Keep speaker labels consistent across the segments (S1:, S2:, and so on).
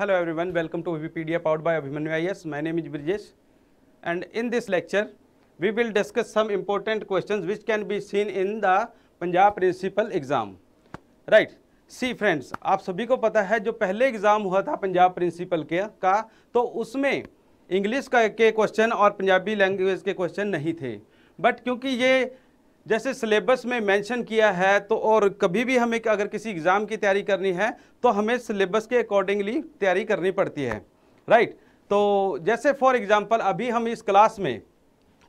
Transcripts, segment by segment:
S1: Hello everyone welcome to V P Vpedia powered by Abhiman I my name is Brijesh and in this lecture we will discuss some important question which can be seen in the Punjab principal exam right see friends आप सभी को पता है जो पहले exam हुआ था Punjab principal के का तो उसमें इंग्लिश का के क्वेश्चन और पंजाबी लैंग्वेज के क्वेश्चन नहीं थे बट क्योंकि ये जैसे सिलेबस में मेंशन किया है तो और कभी भी हमें अगर किसी एग्ज़ाम की तैयारी करनी है तो हमें सिलेबस के अकॉर्डिंगली तैयारी करनी पड़ती है राइट तो जैसे फॉर एग्ज़ाम्पल अभी हम इस क्लास में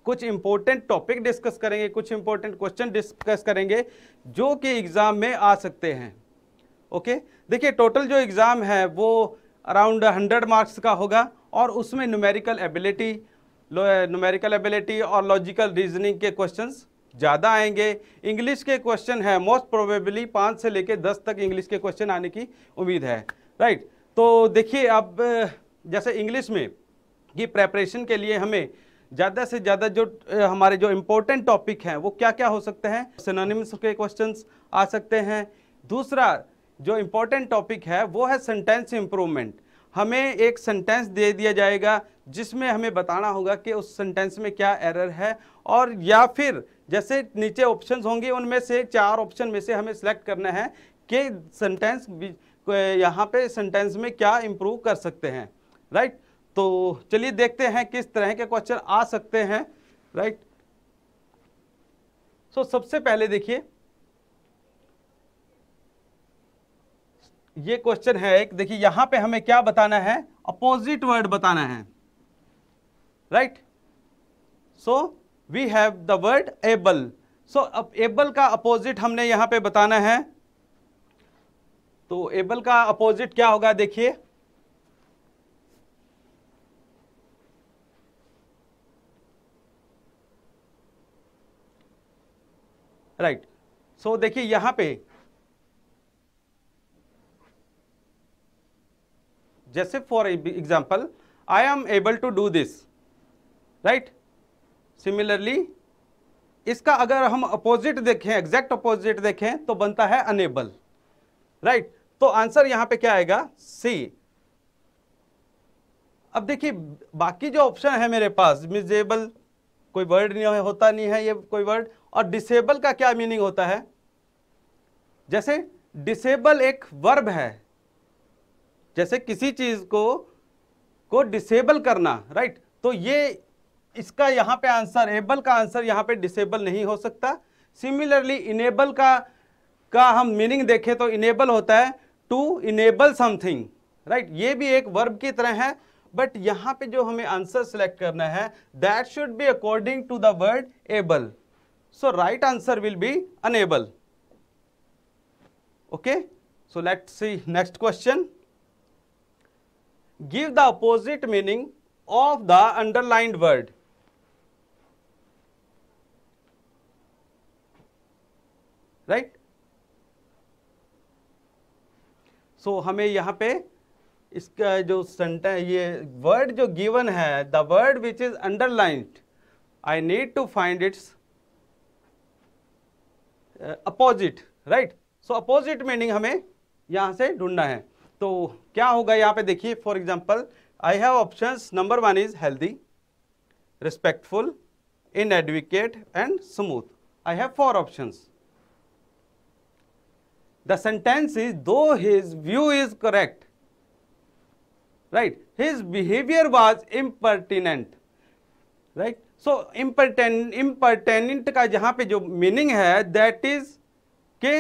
S1: कुछ इम्पोर्टेंट टॉपिक डिस्कस करेंगे कुछ इम्पोर्टेंट क्वेश्चन डिस्कस करेंगे जो कि एग्ज़ाम में आ सकते हैं ओके देखिए टोटल जो एग्ज़ाम है वो अराउंड हंड्रेड मार्क्स का होगा और उसमें न्यूमेरिकल एबिलिटी न्यूमेरिकल एबिलिटी और लॉजिकल रीजनिंग के क्वेश्चंस ज़्यादा आएंगे इंग्लिश के क्वेश्चन है मोस्ट प्रोबेबली पाँच से लेकर दस तक इंग्लिश के क्वेश्चन आने की उम्मीद है राइट तो देखिए अब जैसे इंग्लिश में कि प्रेपरेशन के लिए हमें ज़्यादा से ज़्यादा जो हमारे जो इम्पोर्टेंट टॉपिक हैं वो क्या क्या हो सकते हैं सिनोनिम्स के क्वेश्चंस आ सकते हैं दूसरा जो इम्पोर्टेंट टॉपिक है वो है सेंटेंस इम्प्रूवमेंट हमें एक सेंटेंस दे दिया जाएगा जिसमें हमें बताना होगा कि उस सेंटेंस में क्या एरर है और या फिर जैसे नीचे ऑप्शन होंगे उनमें से चार ऑप्शन में से हमें सेलेक्ट करना है कि सेंटेंस यहाँ पे सेंटेंस में क्या इम्प्रूव कर सकते हैं राइट तो चलिए देखते हैं किस तरह के क्वेश्चन आ सकते हैं राइट सो so, सबसे पहले देखिए ये क्वेश्चन है एक देखिए यहां पे हमें क्या बताना है अपोजिट वर्ड बताना है right so we have the word able so अब एबल का अपोजिट हमने यहां पे बताना है तो एबल का अपोजिट क्या होगा देखिए राइट सो देखिए यहां पे जैसे for example I am able to do this right similarly इसका अगर हम अपोजिट देखें एग्जैक्ट अपोजिट देखें तो बनता है अनेबल राइट right? तो आंसर यहां पे क्या आएगा सी अब देखिए बाकी जो ऑप्शन है मेरे पास मिजेबल कोई वर्ड नहीं होता नहीं है ये कोई वर्ड और डिसेबल का क्या मीनिंग होता है जैसे डिसेबल एक वर्ब है जैसे किसी चीज़ को को डिसेबल करना राइट तो ये इसका यहाँ पे आंसर एबल का आंसर यहाँ पे डिसेबल नहीं हो सकता सिमिलरली इनेबल का का हम मीनिंग देखें तो इनेबल होता है टू इनेबल समथिंग राइट ये भी एक वर्ब की तरह है बट यहाँ पे जो हमें आंसर सेलेक्ट करना है that should be according to the word able so right answer will be unable okay so let see next question give the opposite meaning of the underlined word right so हमें यहां पे इसका जो sentence ये word जो given है the word which is underlined I need to find its opposite right so opposite meaning हमें यहां से ढूंढना है तो क्या होगा यहाँ पे देखिए for example I have option number one is healthy respectful in advocate and smooth I have four option the sentence is though his view is correct right his behaviour was impertinent right so impertinent impertinent का जहां पे जो meaning है that is के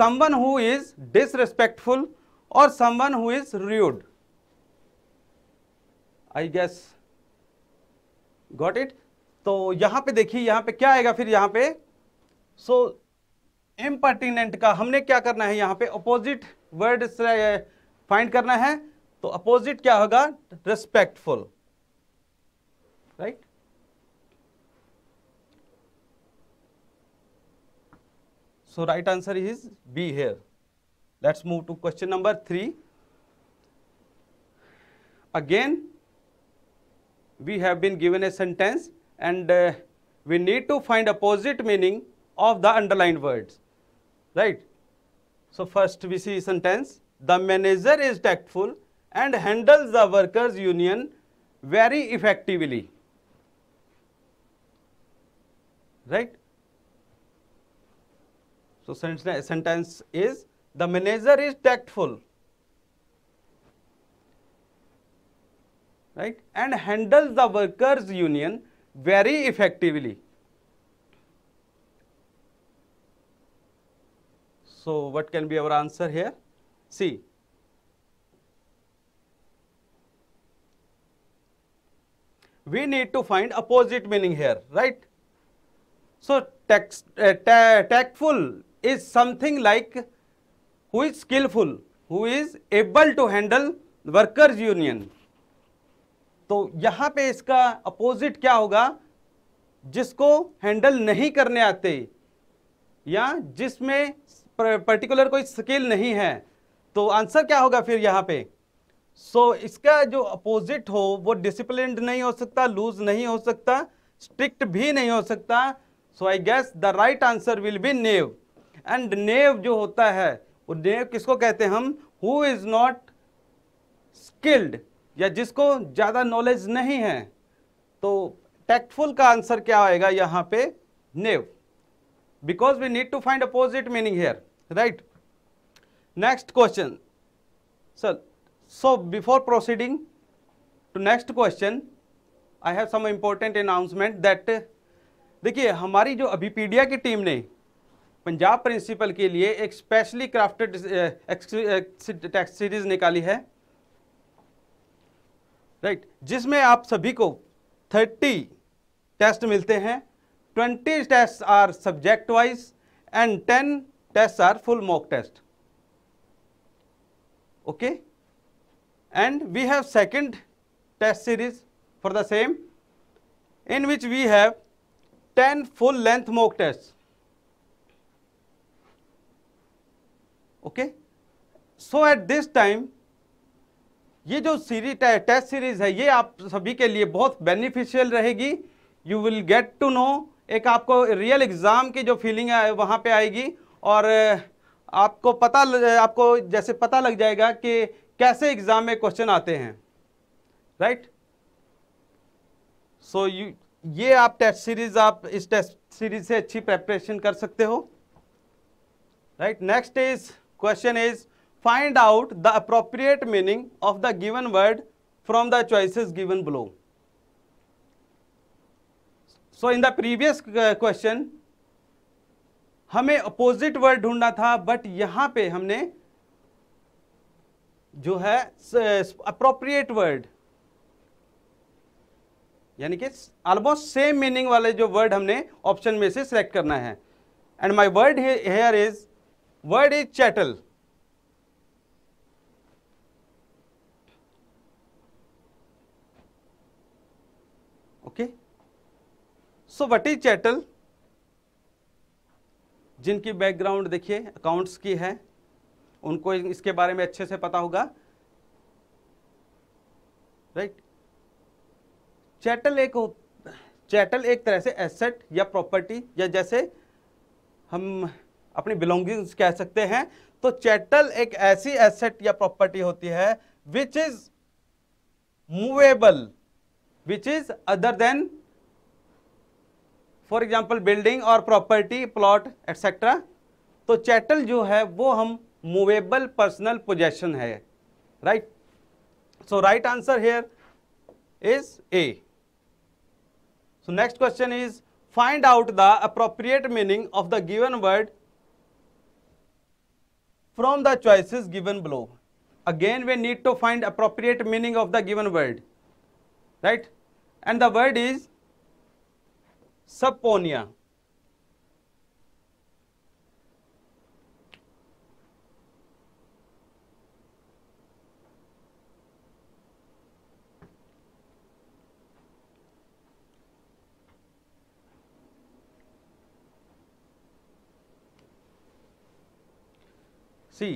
S1: someone who is disrespectful और someone who is rude I guess got it तो यहां पे देखिए यहां पे क्या आएगा फिर यहां पे सो so, इम्पर्टिनेंट का हमने क्या करना है यहां पे अपोजिट वर्ड फाइंड करना है तो अपोजिट क्या होगा respectful right so right answer is B here Let us move to question number 3. Again, we have been given a sentence and uh, we need to find opposite meaning of the underlined words, right? So, first we see sentence, the manager is tactful and handles the workers union very effectively, right? So, sentence is the manager is tactful. Right? And handles the workers union very effectively. So, what can be our answer here? See, we need to find opposite meaning here, right? So, uh, ta tactful is something like who is skillful who is able to handle workers union तो यहाँ पे इसका opposite क्या होगा जिसको handle नहीं करने आते या जिसमें पर्टिकुलर कोई स्किल नहीं है तो आंसर क्या होगा फिर यहाँ पे सो so, इसका जो अपोजिट हो वो डिसिप्लिन नहीं हो सकता लूज नहीं हो सकता स्ट्रिक्ट भी नहीं हो सकता so I guess the right answer will be naive and naive जो होता है उद्योग किसको कहते हैं हम हु इज़ नॉट स्किल्ड या जिसको ज़्यादा नॉलेज नहीं है तो टैक्टफुल का आंसर क्या आएगा यहां पे naive because we need to find opposite meaning here right next question sir so before proceeding to next question I have some important announcement that देखिए हमारी जो अभी पीडिया की टीम ने पंजाब प्रिंसिपल के लिए एक स्पेशली क्राफ्टेड टेक्स्ट सीरीज निकाली है राइट right, जिसमें आप सभी को 30 टेस्ट मिलते हैं 20 test are subject wise and 10 test are full mock test okay and we have second test series for the same in which we have 10 full length mock test okay so at this time ये जो series test series है ये आप सभी के लिए बहुत beneficial रहेगी you will get to know एक आपको रियल एग्ज़ाम की जो फीलिंग है वहाँ पे आएगी और आपको पता आपको जैसे पता लग जाएगा कि कैसे एग्ज़ाम में क्वेश्चन आते हैं राइट सो यू ये आप टेस्ट सीरीज आप इस टेस्ट सीरीज से अच्छी प्रेपरेशन कर सकते हो right next is Question is find out the appropriate meaning of the given word from the choices given below. So in the previous question हमें अपोजिट वर्ड ढूंढना था बट यहाँ पे हमने जो है अप्रोप्रिएट वर्ड यानी कि ऑलमोस्ट सेम मीनिंग वाले जो वर्ड हमने ऑप्शन में से सिलेक्ट करना है and my word here is word is chattel okay so what is chattel जिनकी बैकग्राउंड देखिए अकाउंट्स की है उनको इसके बारे में अच्छे से पता होगा राइट चैटल एक चैटल एक तरह से एसेट या प्रॉपर्टी या जैसे हम अपनी बिलोंगिंग्स कह सकते हैं तो चैटल एक ऐसी एसेट या प्रॉपर्टी होती है which is movable which is other than for example building और प्रॉपर्टी प्लॉट एक्सेट्रा तो चैटल जो है वो हम मूवेबल पर्सनल पोजेशन है right so right answer here is A so next question is find out the appropriate meaning of the given word from the choices given below. Again, we need to find appropriate meaning of the given word, right? And the word is saponia. See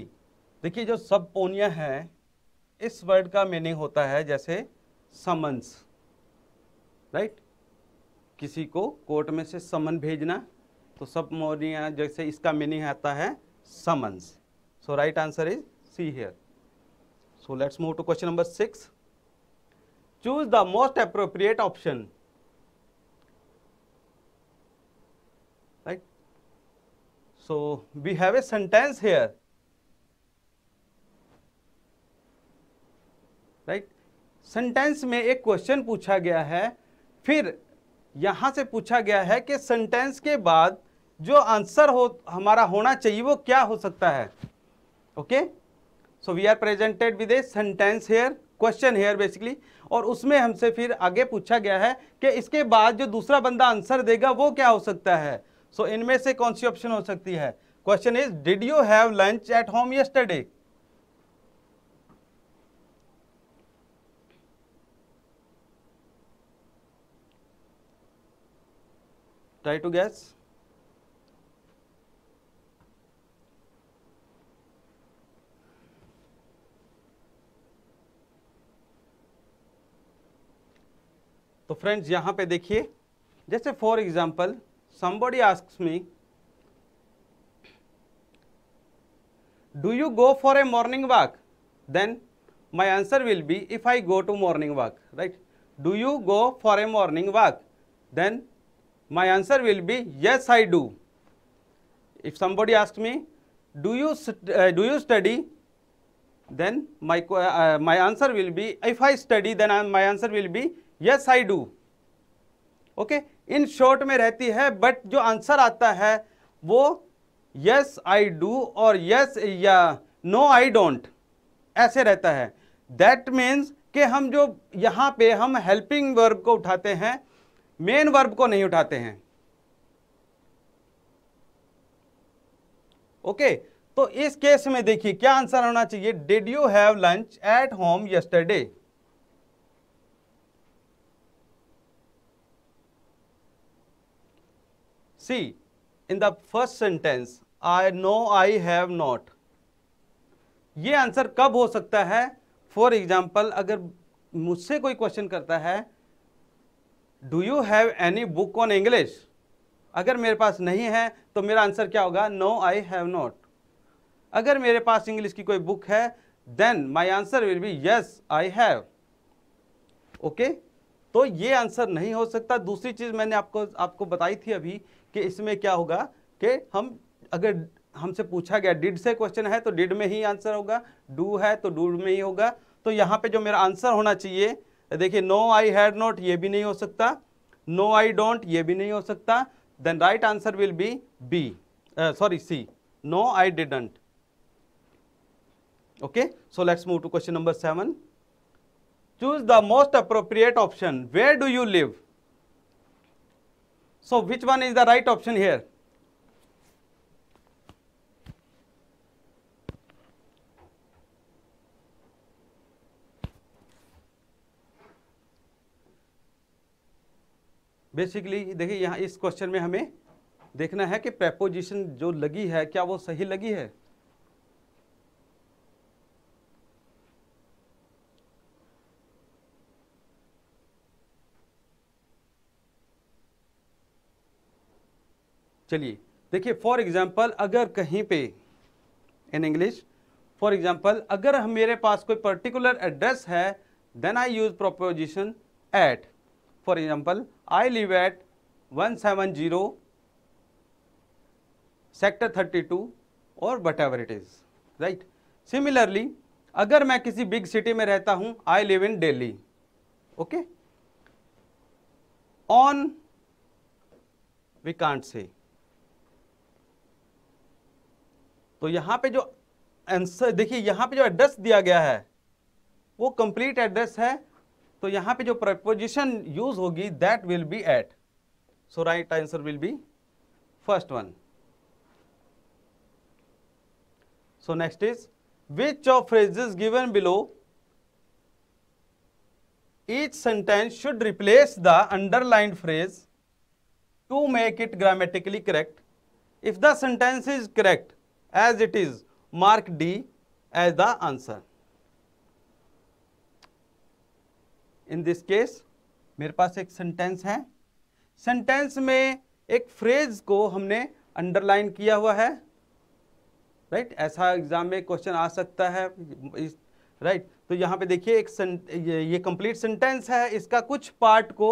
S1: देखिए जो सब पोनिया है इस word का meaning होता है जैसे summons right किसी को कोर्ट में से समन भेजना तो सब मोनिया जैसे इसका मीनिंग आता है summons so right answer is C here so let's move to question number six choose the most appropriate option right so we have a sentence here right sentence में एक क्वेश्चन पूछा गया है फिर यहाँ से पूछा गया है कि सेंटेंस के बाद जो आंसर हो हमारा होना चाहिए वो क्या हो सकता है okay so we are presented with a sentence here question here basically और उसमें हमसे फिर आगे पूछा गया है कि इसके बाद जो दूसरा बंदा आंसर देगा वो क्या हो सकता है सो so, इनमें से कौन सी ऑप्शन हो सकती है question is did you have lunch at home yesterday try to guess तो फ्रेंड्स यहां पे देखिए जैसे for example somebody asks me do you go for a morning walk then my answer will be if I go to morning walk right do you go for a morning walk then My answer will be yes, I do. If somebody asks me, do you uh, do you study? Then my uh, my answer will be if I study, then I, my answer will be yes, I do. okay in short mein rehti hai but jo answer aata hai wo yes i do or yes ya या no i don't aise rehta hai that means ke hum jo yahan pe hum helping verb ko uthate hain main verb को नहीं उठाते हैं okay तो इस case में देखिए क्या आंसर होना चाहिए did you have lunch at home yesterday see in the first sentence I know I have not ये आंसर कब हो सकता है फॉर एग्जाम्पल अगर मुझसे कोई क्वेश्चन करता है do you have any book on English अगर मेरे पास नहीं है तो मेरा आंसर क्या होगा नो आई हैव नॉट अगर मेरे पास इंग्लिश की कोई बुक है then my answer will be yes I have okay तो ये आंसर नहीं हो सकता दूसरी चीज़ मैंने आपको आपको बताई थी अभी कि इसमें क्या होगा कि हम अगर हमसे पूछा गया डिड से क्वेश्चन है तो डिड में ही आंसर होगा डू है तो डू में ही होगा तो यहाँ पे जो मेरा आंसर होना चाहिए देखिए नो आई हैड नॉट ये भी नहीं हो सकता नो आई डोंट ये भी नहीं हो सकता then right answer will be B sorry C no I didn't okay so let's move to question number seven choose the most appropriate option where do you live so which one is the right option here basically देखिए यहाँ इस question में हमें देखना है कि preposition जो लगी है क्या वो सही लगी है चलिए देखिए फॉर एग्जाम्पल अगर कहीं पे इन इंग्लिश फॉर एग्जाम्पल अगर मेरे पास कोई पर्टिकुलर एड्रेस है then I use preposition at at one seven zero sector 170 two और whatever it is right similarly अगर मैं किसी बिग सिटी में रहता हूं I live in Delhi okay on we can't say तो यहां पे जो आंसर देखिए यहां पे जो एड्रेस दिया गया है वो कंप्लीट एड्रेस है तो यहां पे जो प्रपोजिशन यूज होगी that will be at so right answer will be first one so next is which of phrase is given below each sentence should replace the underlined phrase to make it grammatically correct if the sentence is correct as it is mark D as the answer in this case मेरे पास एक sentence है sentence में एक phrase को हमने underline किया हुआ है राइट right? ऐसा एग्जाम में क्वेश्चन आ सकता है राइट right? तो यहाँ पे देखिए एक ये कंप्लीट सेंटेंस है इसका कुछ पार्ट को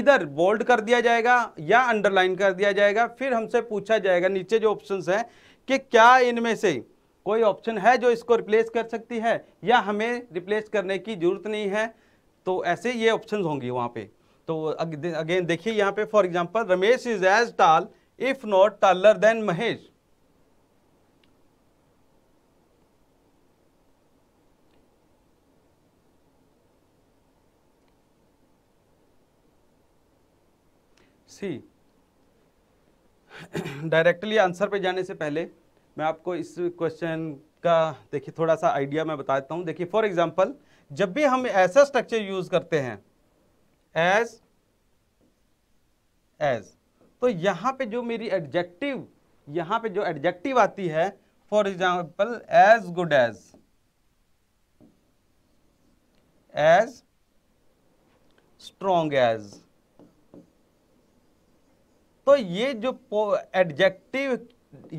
S1: इधर बोल्ड कर दिया जाएगा या अंडरलाइन कर दिया जाएगा फिर हमसे पूछा जाएगा नीचे जो ऑप्शंस हैं कि क्या इनमें से कोई ऑप्शन है जो इसको रिप्लेस कर सकती है या हमें रिप्लेस करने की जरूरत नहीं है तो ऐसे ये ऑप्शन होंगे वहाँ पे तो अगेन देखिए यहाँ पे for example Ramesh is as tall if not taller than Mahesh see directly answer पे जाने से पहले मैं आपको इस क्वेश्चन का देखिए थोड़ा सा आइडिया मैं बता देता हूँ देखिए फॉर एग्जाम्पल जब भी हम ऐसा स्ट्रक्चर यूज करते हैं एज एज तो यहां पे जो मेरी एडजेक्टिव यहां पे जो एडजेक्टिव आती है for example as good as as strong as तो ये जो एडजेक्टिव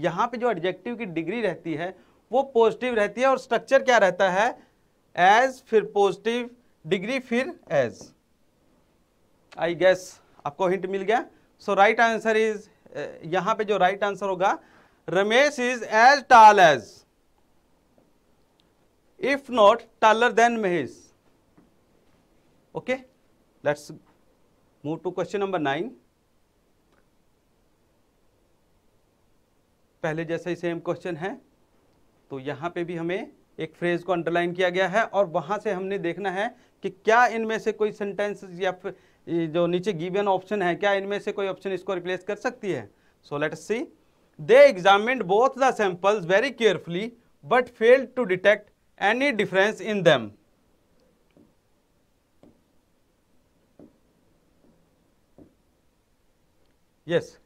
S1: यहां पे जो एडजेक्टिव की डिग्री रहती है वो पॉजिटिव रहती है और स्ट्रक्चर क्या रहता है एज फिर पॉजिटिव डिग्री फिर एज आई गेस आपको हिंट मिल गया सो राइट आंसर इज यहां पे जो राइट right आंसर होगा Ramesh is as tall as if not taller than Mahesh okay let's move to question number nine पहले जैसे ही सेम क्वेश्चन है तो यहां पे भी हमें एक फ्रेज को अंडरलाइन किया गया है और वहाँ से हमने देखना है कि क्या इनमें से कोई सेंटेंस या फिर जो नीचे गिवन ऑप्शन है क्या इनमें से कोई ऑप्शन इसको रिप्लेस कर सकती है so let see they examine both the samples very carefully but fail to detect any difference in them yes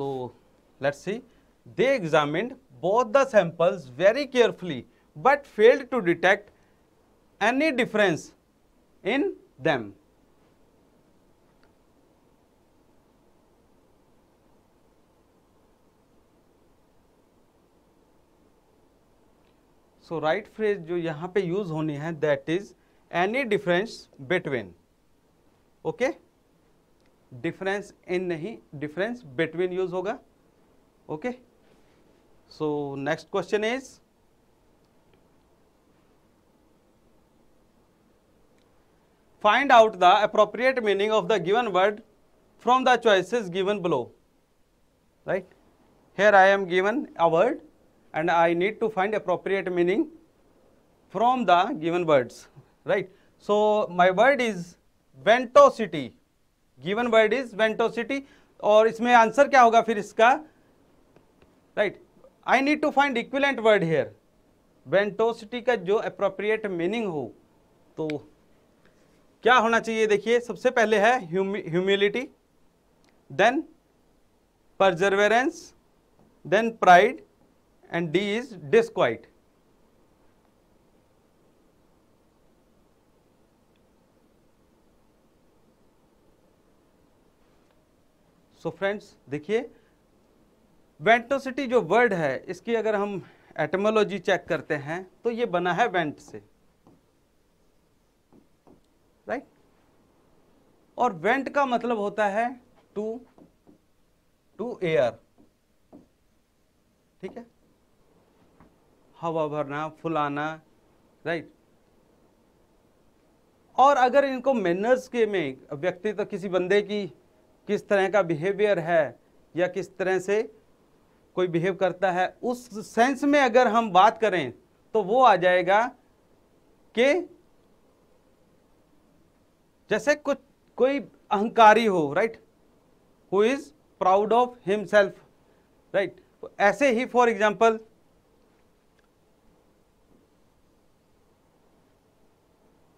S1: so let's see they examined both the samples very carefully but failed to detect any difference in them. So right phrase जो यहाँ पे use होनी है that is any difference between okay difference in नहीं difference between use होगा okay so next question is find out the appropriate meaning of the given word from the choices given below right here i am given a word and i need to find appropriate meaning from the given words right so my word is ventosity given word is ventosity ventosity और इसमें answer क्या होगा फिर इसका right I need to find equivalent word here ventosity का जो appropriate meaning हो तो क्या होना चाहिए देखिए सबसे पहले है humility then perseverance then pride and D is disquiet so friends देखिए वेंटोसिटी जो वर्ड है इसकी अगर हम एटमोलॉजी चेक करते हैं तो ये बना है वेंट से राइट और वेंट का मतलब होता है टू टू एयर ठीक है हवा भरना फुलाना राइट और अगर इनको मैनर्स के में व्यक्ति तो किसी बंदे की किस तरह का बिहेवियर है या किस तरह से कोई बिहेव करता है उस सेंस में अगर हम बात करें तो वो आ जाएगा कि जैसे कुछ कोई अहंकारी हो right who is proud of himself right ऐसे ही फॉर एग्जाम्पल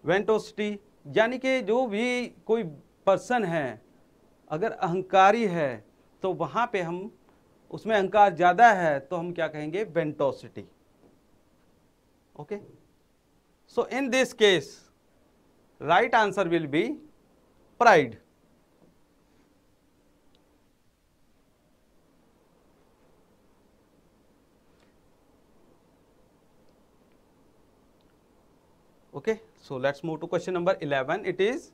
S1: वेंटोसिटी यानी कि जो भी कोई पर्सन है अगर अहंकारी है तो वहां पे हम उसमें अहंकार ज्यादा है तो हम क्या कहेंगे ventosity okay so in this case right answer will be pride okay so let's move to question number eleven it is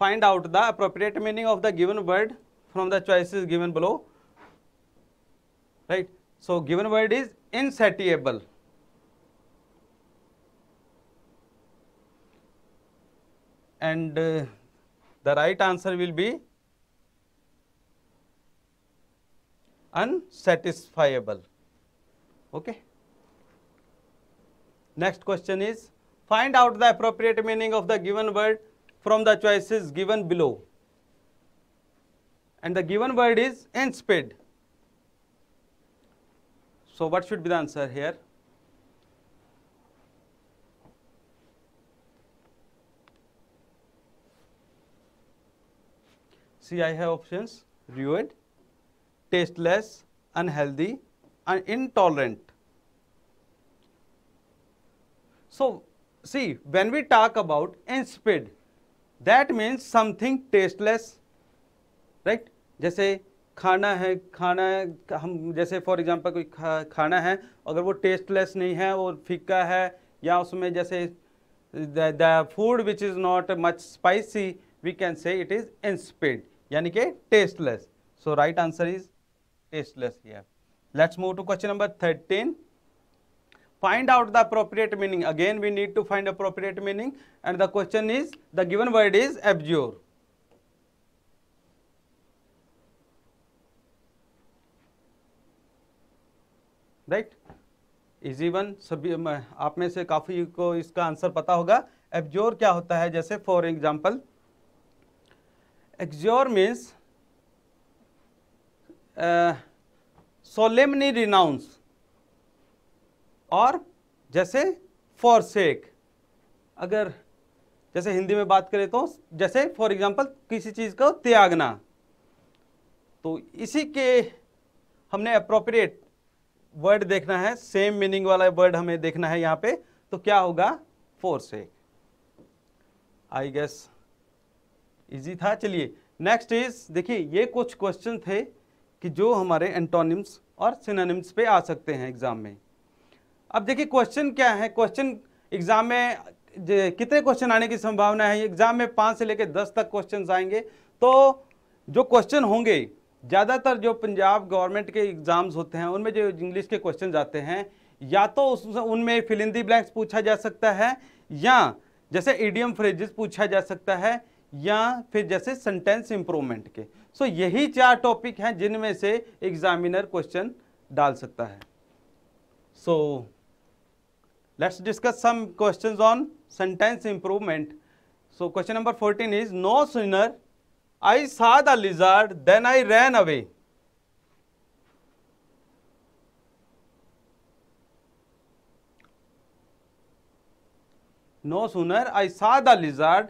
S1: find out the appropriate meaning of the given word from the choices given below right. So, given word is insatiable. And uh, the right answer will be unsatisfiable. Okay. Next question is find out the appropriate meaning of the given word from the choices given below. And the given word is insipid. So, what should be the answer here? See, I have options ruined, tasteless, unhealthy, and intolerant. So, see, when we talk about insipid, that means something tasteless, right? जैसे खाना है खाना है हम जैसे for example कोई खा, खाना है अगर वो टेस्टलेस नहीं है वो फीका है या उसमें जैसे the food which is not much spicy we can say it is insipid यानी कि tasteless so right answer is tasteless here let's move to question number thirteen find out the appropriate meaning again we need to find appropriate meaning and the question is the given word is abjure right easy one सभी आप में से काफ़ी को इसका answer पता होगा एब्जोर क्या होता है जैसे for example abjure means solemnly renounce और जैसे फॉर सेक अगर जैसे हिंदी में बात करें तो जैसे फॉर एग्जाम्पल किसी चीज़ को त्यागना तो इसी के हमने अप्रोप्रिएट वर्ड देखना है सेम मीनिंग वाला वर्ड हमें देखना है यहाँ पे तो क्या होगा फोर से आई गेस इजी था चलिए नेक्स्ट इज देखिए ये कुछ क्वेश्चन थे कि जो हमारे एंटोनिम्स और सिनोनिम्स पे आ सकते हैं एग्जाम में अब देखिए क्वेश्चन क्या है क्वेश्चन एग्जाम में कितने क्वेश्चन आने की संभावना है एग्जाम में पांच से लेकर दस तक क्वेश्चन आएंगे तो जो क्वेश्चन होंगे ज़्यादातर जो पंजाब गवर्नमेंट के एग्ज़ाम्स होते हैं उनमें जो इंग्लिश के क्वेश्चन आते हैं या तो उस उनमें फिलिंदी ब्लैंक्स पूछा जा सकता है या जैसे ईडियम फ्रेजेस पूछा जा सकता है या फिर जैसे सेंटेंस इंप्रूवमेंट के सो so, यही चार टॉपिक हैं जिनमें से एग्जामिनर क्वेश्चन डाल सकता है so let's discuss some questions on sentence improvement so question number fourteen is no sooner I saw the lizard, then I ran away. No sooner I saw the lizard,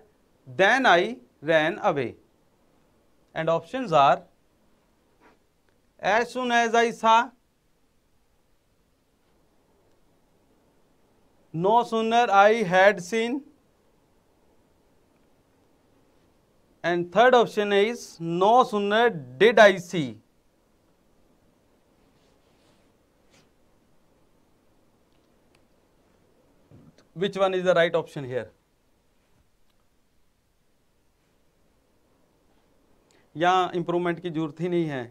S1: then I ran away. And options are as soon as I saw, no sooner I had seen, and third option is no sooner did I see which one is the right option here यहां improvement की जरूरत ही नहीं है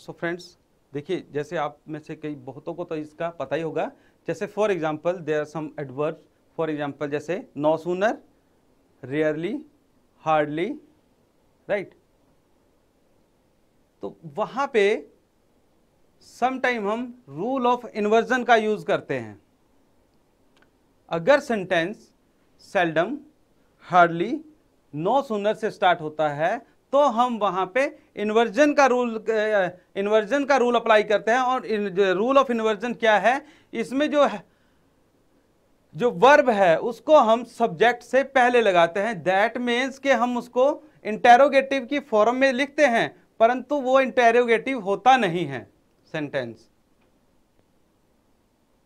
S1: सो so friends देखिए जैसे आप में से कई बहुतों को तो इसका पता ही होगा जैसे for example there are some adverb for example जैसे no sooner rarely hardly right तो वहां पे समटाइम हम रूल ऑफ इन्वर्जन का यूज़ करते हैं अगर sentence seldom hardly no sooner से स्टार्ट होता है तो हम वहाँ पे इन्वर्जन का रूल इन्वर्जन का रूल अप्लाई करते हैं और रूल ऑफ इन्वर्जन क्या है इसमें जो है जो वर्ब है उसको हम सब्जेक्ट से पहले लगाते हैं दैट मीन्स के हम उसको इंटेरोगेटिव की फॉर्म में लिखते हैं परंतु वो इंटेरोगेटिव होता नहीं है सेंटेंस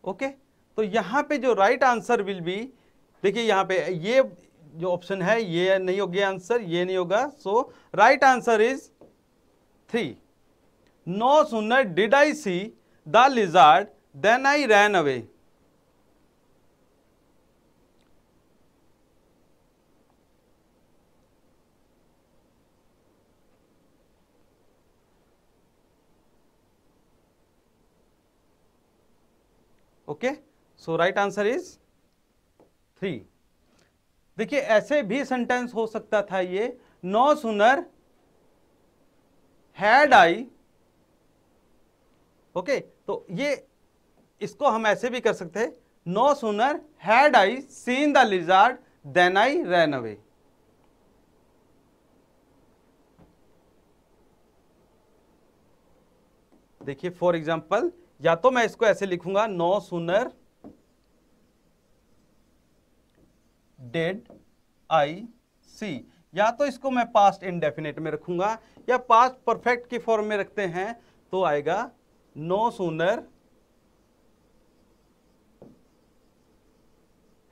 S1: ओके okay? तो यहाँ पे जो राइट आंसर विल बी देखिए यहाँ पे ये जो ऑप्शन है ये नहीं होगी आंसर ये नहीं होगा so right answer is three no sooner did I see the lizard then I ran away okay so right answer is three देखिए ऐसे भी सेंटेंस हो सकता था ये no sooner had I okay तो ये इसको हम ऐसे भी कर सकते no sooner had I seen the lizard then I ran away देखिए फॉर एग्जाम्पल या तो मैं इसको ऐसे लिखूंगा नो सुनर डेड आई सी या तो इसको मैं पास्ट इनडेफिनेट में रखूंगा या पास्ट परफेक्ट की फॉर्म में रखते हैं तो आएगा no sooner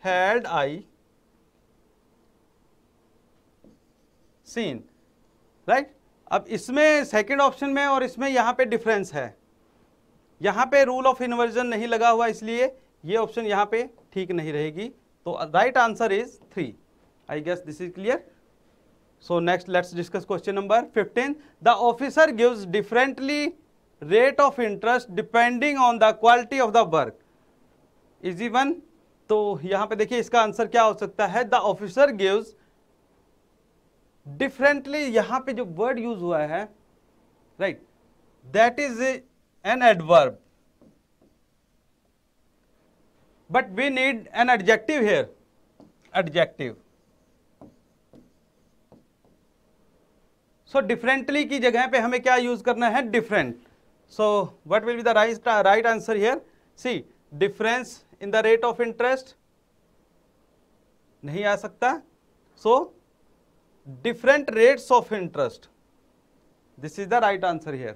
S1: had I seen right अब इसमें सेकंड ऑप्शन में और इसमें यहां पे डिफरेंस है यहां पे रूल ऑफ इन्वर्जन नहीं लगा हुआ इसलिए ये ऑप्शन यहां पे ठीक नहीं रहेगी तो right answer is three I guess this is clear so next let's discuss question number fifteen the officer gives differently rate of interest depending on the quality of the work easy one तो यहां पे देखिए इसका answer क्या हो सकता है the officer gives differently यहां पे जो वर्ड यूज हुआ है right that is an adverb but we need an adjective here adjective so differently ki jagah pe hame kya use karna hai different so what will be the right right answer here see difference in the rate of interest nahi aa sakta so different rates of interest this is the right answer here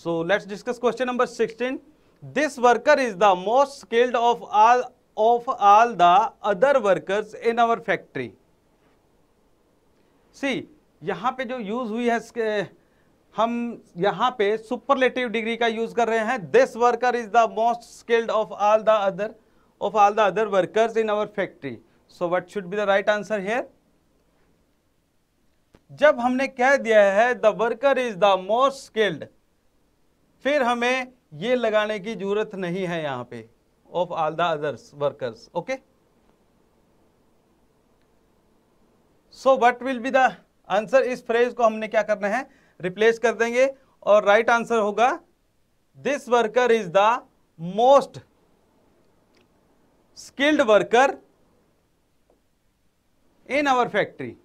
S1: so let's discuss question number 16 this worker is the most skilled of all of all the other workers in our factory see यहां पे जो use हुई है हम यहां पे superlative degree का use कर रहे हैं this worker is the most skilled of all the other of all the other workers in our factory so what should be the right answer here जब हमने कह दिया है the worker is the most skilled फिर हमें ये लगाने की जरूरत नहीं है यहां पे of all the others workers okay so what will be the answer इस फ्रेज को हमने क्या करना है रिप्लेस कर देंगे और राइट right आंसर होगा this worker is the most skilled worker in our factory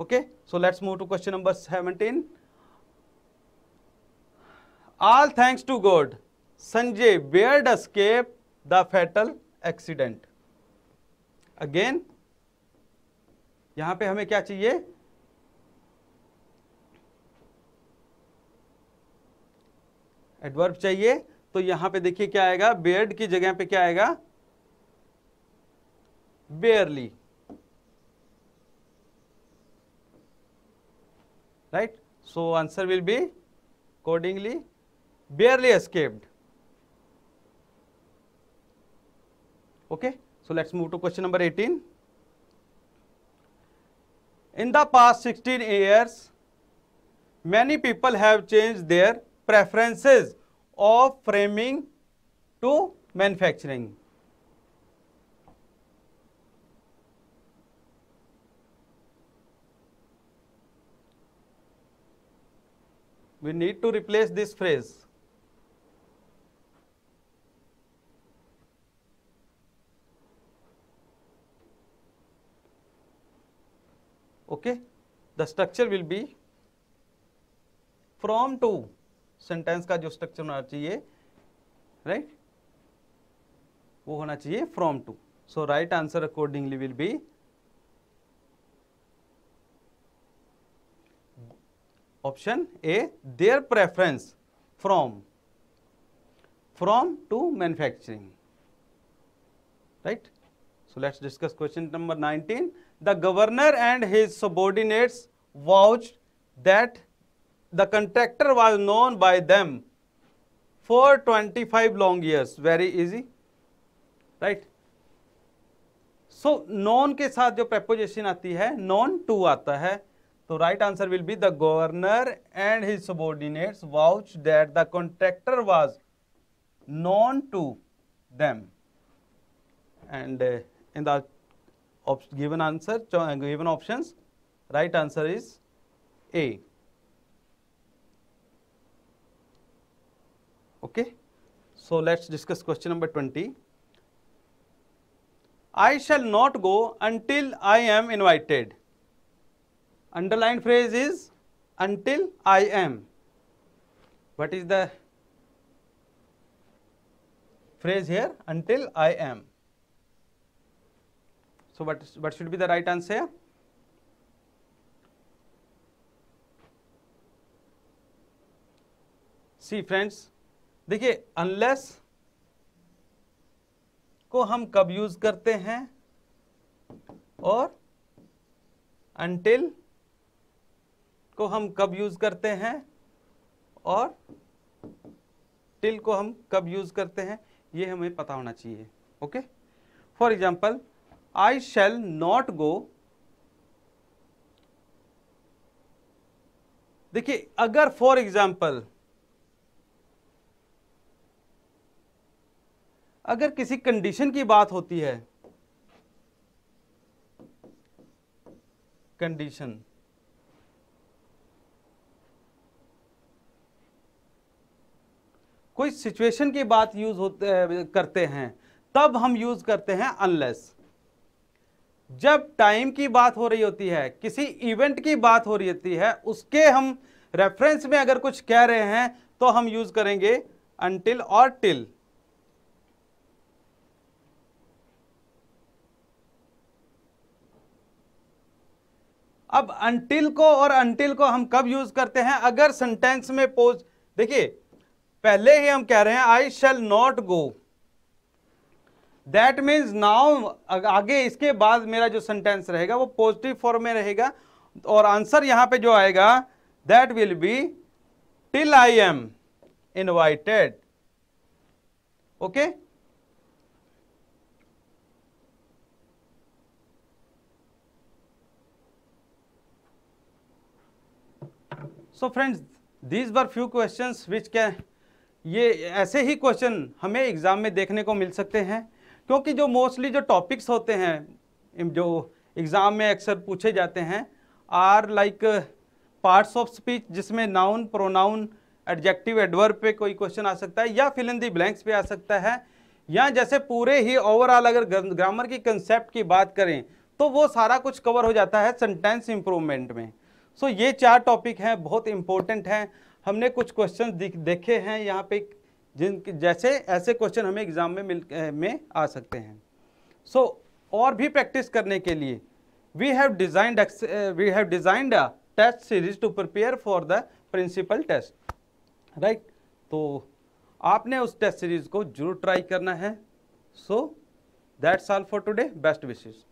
S1: okay so let's move to question number seventeen all thanks to god Sanjay beard escape the fatal accident again यहां पे हमें क्या चाहिए adverb चाहिए तो यहां पे देखिए क्या आएगा बेयर्ड की जगह पे क्या आएगा barely right so answer will be accordingly barely escaped. Okay, so let's move to question number 18. In the past 16 years, many people have changed their preferences of framing to manufacturing. we need to replace this phrase okay the structure will be from to sentence का जो structure होना चाहिए right right? वो होना चाहिए from to so right answer accordingly will be option A their preference from from to manufacturing right so let's discuss question number 19 the governor and his subordinates vouched that the contractor was known by them for 25 long years very easy right so known के साथ जो preposition आती है known to आता है तो right answer will be the governor and his subordinates vouched that the contractor was known to them and uh, in the op given answer, uh, given options, right answer is A. Okay. So let's discuss question number 20. I shall not go until I am invited. Underlined phrase is until I am. What is the phrase here? Until I am. So what, what should be the right answer? See friends देखिए unless को हम कब use करते हैं और until को हम कब यूज करते हैं और टिल को हम कब यूज करते हैं ये हमें पता होना चाहिए okay for example I shall not go देखिए अगर फॉर एग्जाम्पल अगर किसी कंडीशन की बात होती है कंडीशन कोई सिचुएशन की बात यूज होते करते हैं तब हम यूज करते हैं अनलेस जब टाइम की बात हो रही होती है किसी इवेंट की बात हो रही होती है उसके हम रेफरेंस में अगर कुछ कह रहे हैं तो हम यूज करेंगे अनटिल और टिल अब अनटिल को और अनटिल को हम कब यूज करते हैं अगर सेंटेंस में पोज देखिए पहले ही हम कह रहे हैं I shall not go that means now आगे इसके बाद मेरा जो सेंटेंस रहेगा वो पॉजिटिव फॉर्म में रहेगा और आंसर यहाँ पे जो आएगा that will be till I am invited okay so friends these were few questions which can ये ऐसे ही क्वेश्चन हमें एग्ज़ाम में देखने को मिल सकते हैं क्योंकि जो मोस्टली जो टॉपिक्स होते हैं जो एग्ज़ाम में अक्सर पूछे जाते हैं are like parts of speech जिसमें नाउन प्रोनाउन एडजेक्टिव एडवर्ब पे कोई क्वेश्चन आ सकता है या फिल इन दी ब्लैंक्स पे आ सकता है या जैसे पूरे ही ओवरऑल अगर ग्रामर की कंसेप्ट की बात करें तो वो सारा कुछ कवर हो जाता है सेंटेंस इम्प्रूवमेंट में सो so, ये चार टॉपिक हैं बहुत इंपॉर्टेंट हैं हमने कुछ क्वेश्चन देखे हैं यहाँ पे जिनके जैसे ऐसे क्वेश्चन हमें एग्ज़ाम में मिल में आ सकते हैं सो so, और भी प्रैक्टिस करने के लिए we have designed we have designed a test series to prepare for the principal test right तो आपने उस टेस्ट सीरीज को जरूर ट्राई करना है so that's all for today best wishes